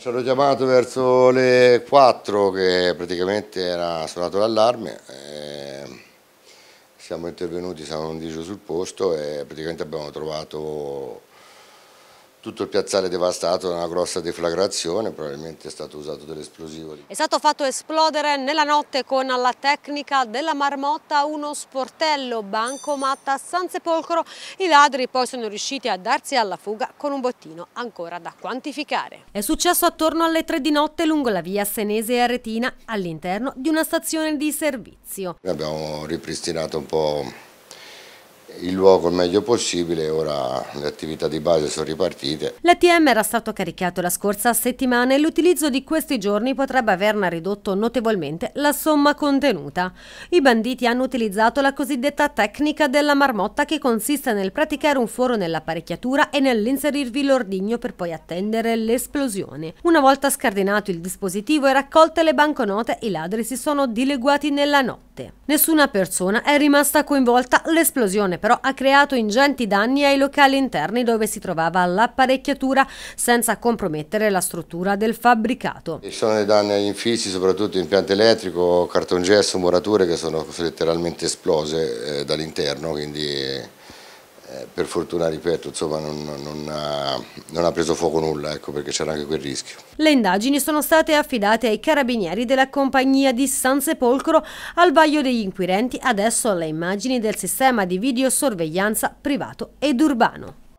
Ci hanno chiamato verso le 4 che praticamente era suonato l'allarme, eh, siamo intervenuti, siamo in sul posto e praticamente abbiamo trovato tutto il piazzale devastato da una grossa deflagrazione, probabilmente è stato usato dell'esplosivo. È stato fatto esplodere nella notte con la tecnica della marmotta uno sportello, bancomatta, San Sepolcro. I ladri poi sono riusciti a darsi alla fuga con un bottino ancora da quantificare. È successo attorno alle tre di notte lungo la via Senese e Aretina all'interno di una stazione di servizio. Abbiamo ripristinato un po' il luogo il meglio possibile ora le attività di base sono ripartite. L'ATM era stato caricato la scorsa settimana e l'utilizzo di questi giorni potrebbe averne ridotto notevolmente la somma contenuta. I banditi hanno utilizzato la cosiddetta tecnica della marmotta che consiste nel praticare un foro nell'apparecchiatura e nell'inserirvi l'ordigno per poi attendere l'esplosione. Una volta scardinato il dispositivo e raccolte le banconote, i ladri si sono dileguati nella notte notte. Nessuna persona è rimasta coinvolta, l'esplosione però ha creato ingenti danni ai locali interni dove si trovava l'apparecchiatura senza compromettere la struttura del fabbricato. Ci sono dei danni agli infissi, soprattutto impianto elettrico, cartongesso, murature che sono letteralmente esplose eh, dall'interno, quindi... Eh eh, per fortuna, ripeto, insomma, non, non, ha, non, ha, preso fuoco nulla, ecco, perché c'era anche quel rischio. Le indagini sono state affidate ai carabinieri della compagnia di San Sepolcro al vaglio degli inquirenti, adesso alle immagini del sistema di videosorveglianza privato ed urbano.